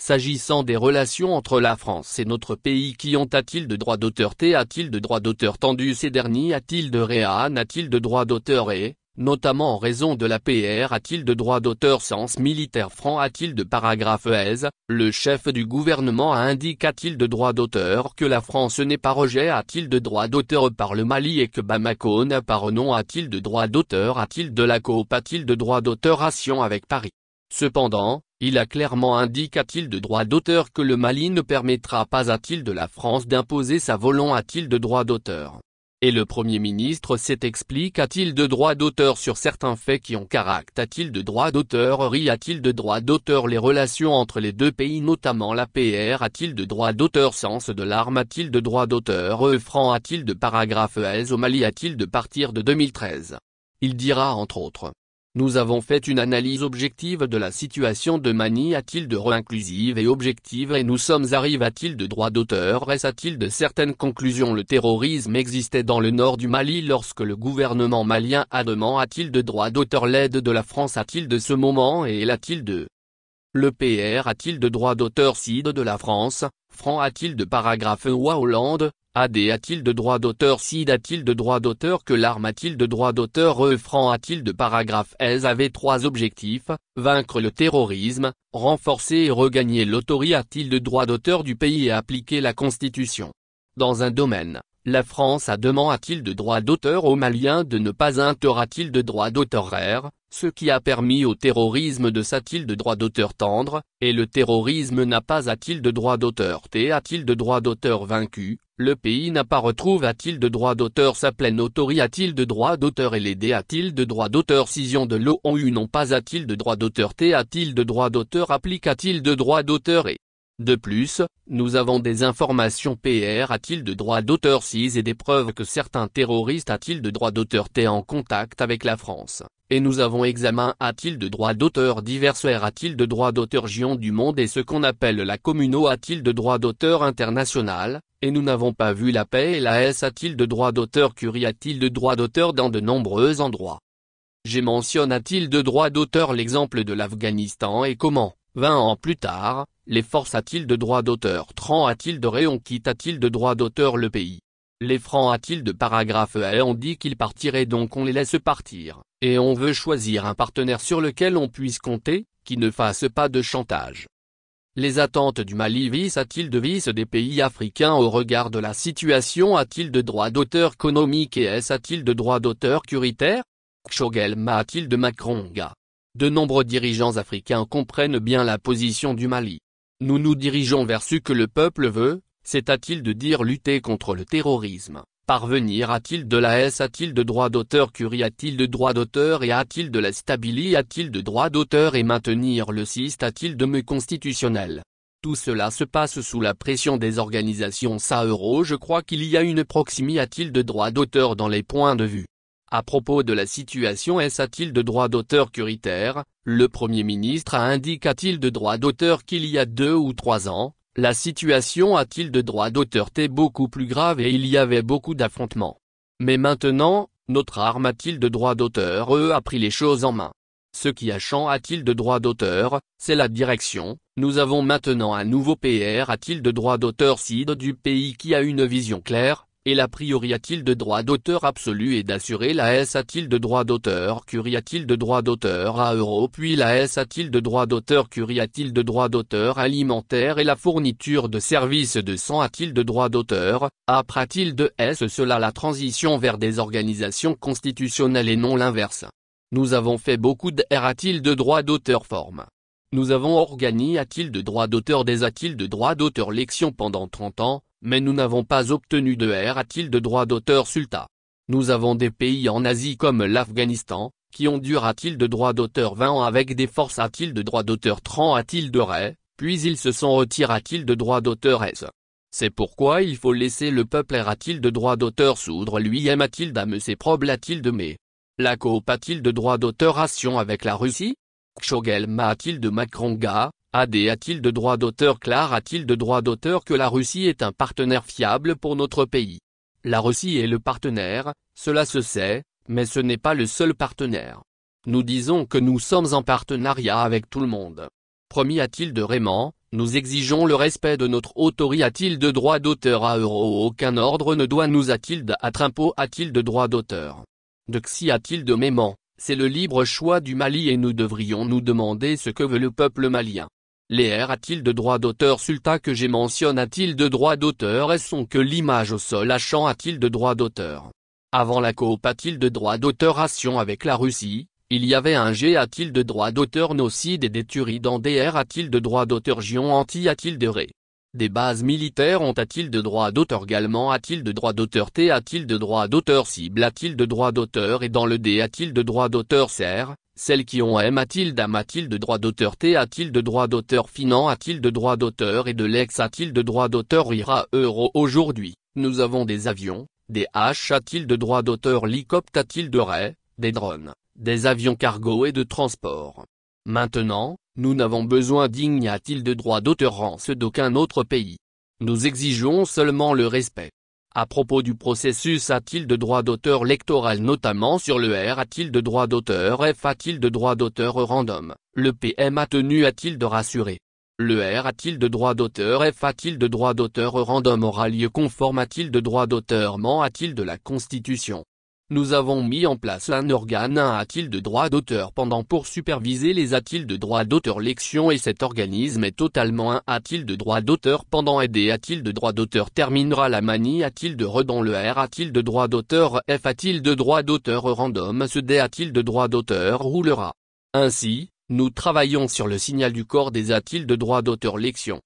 S'agissant des relations entre la France et notre pays qui ont a-t-il de droit d'auteur T a-t-il de droit d'auteur tendu ces derniers a-t-il de réa a t il de droit d'auteur et, notamment en raison de la PR a-t-il de droit d'auteur sens militaire franc a-t-il de paragraphe S, le chef du gouvernement a indiqué a-t-il de droit d'auteur que la France n'est pas rejet a-t-il de droit d'auteur par le Mali et que Bamako n'a pas renom a-t-il de droit d'auteur a-t-il de la coop a-t-il de droit d'auteur action avec Paris Cependant, il a clairement indiqué t il de droit d'auteur que le Mali ne permettra pas à-t-il de la France d'imposer sa volonté-t-il de droit d'auteur. Et le Premier ministre s'est expliqué t il de droit d'auteur sur certains faits qui ont caractère-t-il de droit d'auteur ri a-t-il de droit d'auteur les relations entre les deux pays notamment la PR a-t-il de droit d'auteur sens de l'arme a-t-il de droit d'auteur e franc a-t-il de paragraphe S au Mali a-t-il de partir de 2013 Il dira entre autres. Nous avons fait une analyse objective de la situation de Mani a-t-il de re-inclusive et objective et nous sommes arrivés il de droit d'auteur a-t-il de certaines conclusions Le terrorisme existait dans le nord du Mali lorsque le gouvernement malien a demandé a-t-il de droit d'auteur l'aide de la France a-t-il de ce moment et la de le PR a-t-il de droit d'auteur CID de la France, franc a-t-il de paragraphe e ou à Hollande, AD a-t-il de droit d'auteur SID a-t-il de droit d'auteur que l'arme a-t-il de droit d'auteur refrain a-t-il de paragraphe Elles avaient trois objectifs, vaincre le terrorisme, renforcer et regagner l'autorité a-t-il de droit d'auteur du pays et appliquer la constitution. Dans un domaine, la France a demandé a-t-il de droit d'auteur aux Maliens de ne pas a t il de droit d'auteur ce qui a permis au terrorisme de s'a-t-il de droit d'auteur tendre, et le terrorisme n'a pas a-t-il de droit d'auteur t a-t-il de droit d'auteur vaincu, le pays n'a pas retrouvé a-t-il de droit d'auteur sa pleine autorie a-t-il de droit d'auteur et l'aider a-t-il de droit d'auteur scission de l'eau eu non pas a-t-il de droit d'auteur T a-t-il de droit d'auteur applique a-t-il de droit d'auteur et de plus, nous avons des informations PR a-t-il de droit d'auteur CIS et des preuves que certains terroristes a-t-il de droit d'auteur T en contact avec la France, et nous avons examen a-t-il de droit d'auteur divers R a-t-il de droit d'auteur Gion du monde et ce qu'on appelle la communo a-t-il de droit d'auteur international, et nous n'avons pas vu la paix et la S a-t-il de droit d'auteur Curie a-t-il de droit d'auteur dans de nombreux endroits. J'ai mentionné a-t-il de droit d'auteur l'exemple de l'Afghanistan et comment, 20 ans plus tard, les forces a-t-il de droit d'auteur Tran a-t-il de rayon quitte a-t-il de droit d'auteur le pays Les francs a-t-il de paragraphe A e On dit qu'ils partiraient donc on les laisse partir, et on veut choisir un partenaire sur lequel on puisse compter, qui ne fasse pas de chantage. Les attentes du Mali vis à t il de vis des pays africains au regard de la situation a-t-il de droit d'auteur économique et est-ce a-t-il de droit d'auteur curitaire Kchogelma a-t-il de Macronga De nombreux dirigeants africains comprennent bien la position du Mali. Nous nous dirigeons vers ce que le peuple veut, c'est-à-il de dire lutter contre le terrorisme. Parvenir a-t-il de la S, A-t-il de droit d'auteur Curie a-t-il de droit d'auteur Et a-t-il de la stabilie A-t-il de droit d'auteur Et maintenir le système A-t-il de me constitutionnel Tout cela se passe sous la pression des organisations ça je crois qu'il y a une proximité A-t-il de droit d'auteur dans les points de vue à propos de la situation S a-t-il de droit d'auteur curitaire, le Premier ministre a indiqué-t-il de droit d'auteur qu'il y a deux ou trois ans, la situation a-t-il de droit d'auteur était beaucoup plus grave et il y avait beaucoup d'affrontements. Mais maintenant, notre arme a-t-il de droit d'auteur eux a pris les choses en main. Ce qui a changé a-t-il de droit d'auteur, c'est la direction, nous avons maintenant un nouveau PR a-t-il de droit d'auteur CID du pays qui a une vision claire, et l'a priori a-t-il de droit d'auteur absolu et d'assurer la S a-t-il de droit d'auteur Curie a-t-il de droit d'auteur à euro Puis la S a-t-il de droit d'auteur Curie a-t-il de droit d'auteur alimentaire et la fourniture de services de sang a-t-il de droit d'auteur a t il de S cela la transition vers des organisations constitutionnelles et non l'inverse. Nous avons fait beaucoup de R a-t-il de droit d'auteur forme. Nous avons organisé a-t-il de droit d'auteur des a-t-il de droit d'auteur lection pendant 30 ans, mais nous n'avons pas obtenu de R a t il de droit d'auteur sultat? Nous avons des pays en Asie comme l'Afghanistan, qui ont du a t il de droit d'auteur 20 ans avec des forces A-t-il de droit d'auteur 30 A-t-il de ré, puis ils se sont retirés-t-il de droit d'auteur S. C'est pourquoi il faut laisser le peuple a t il de droit d'auteur soudre lui a t il d'âme ses probes a-t-il de mais. La coop a-t-il de droit d'auteur ration avec la Russie a-t-il de Macronga, AD a-t-il de droit d'auteur Claire a-t-il de droit d'auteur que la Russie est un partenaire fiable pour notre pays La Russie est le partenaire, cela se sait, mais ce n'est pas le seul partenaire. Nous disons que nous sommes en partenariat avec tout le monde. Promis a-t-il de Raymond, nous exigeons le respect de notre autorité a-t-il de droit d'auteur à euro Aucun ordre ne doit nous a-t-il de à a-t-il de droit d'auteur De Xi a-t-il de mément C'est le libre choix du Mali et nous devrions nous demander ce que veut le peuple malien. R a-t-il de droit d'auteur Sulta que j'ai mentionne a-t-il de droit d'auteur et sont que l'image au sol achant a-t-il de droit d'auteur Avant la coop a-t-il de droit d'auteur Ration avec la Russie il y avait un G a-t-il de droit d'auteur Nocide et des tueries dans DR a-t-il de droit d'auteur Gion anti a-t-il de Ré Des bases militaires ont a-t-il de droit d'auteur Galement a-t-il de droit d'auteur T a-t-il de droit d'auteur Cible a-t-il de droit d'auteur et dans le D a-t-il de droit d'auteur Serre celles qui ont M a-t-il a-t-il de droit d'auteur T a-t-il de droit d'auteur Finan a-t-il de droit d'auteur et de l'ex a-t-il de droit d'auteur IRA Euro aujourd'hui, nous avons des avions, des H a-t-il de droit d'auteur Licopt a-t-il de Ray, des drones, des avions cargo et de transport. Maintenant, nous n'avons besoin d'igne a-t-il de droit d'auteur en d'aucun autre pays. Nous exigeons seulement le respect. À propos du processus a-t-il de droit d'auteur lectoral notamment sur le R a-t-il de droit d'auteur F a-t-il de droit d'auteur random Le PM a tenu a-t-il de rassurer Le R a-t-il de droit d'auteur F a-t-il de droit d'auteur random aura lieu conforme a-t-il de droit d'auteur ment a-t-il de la Constitution nous avons mis en place un organe un a-t-il de droit d'auteur pendant pour superviser les a-t-il de droit d'auteur lection et cet organisme est totalement un a-t-il de droit d'auteur pendant et d a-t-il de droit d'auteur terminera la manie a-t-il de redon le R a-t-il de droit d'auteur F a-t-il de droit d'auteur random ce D a-t-il de droit d'auteur roulera. Ainsi, nous travaillons sur le signal du corps des a-t-il de droit d'auteur lection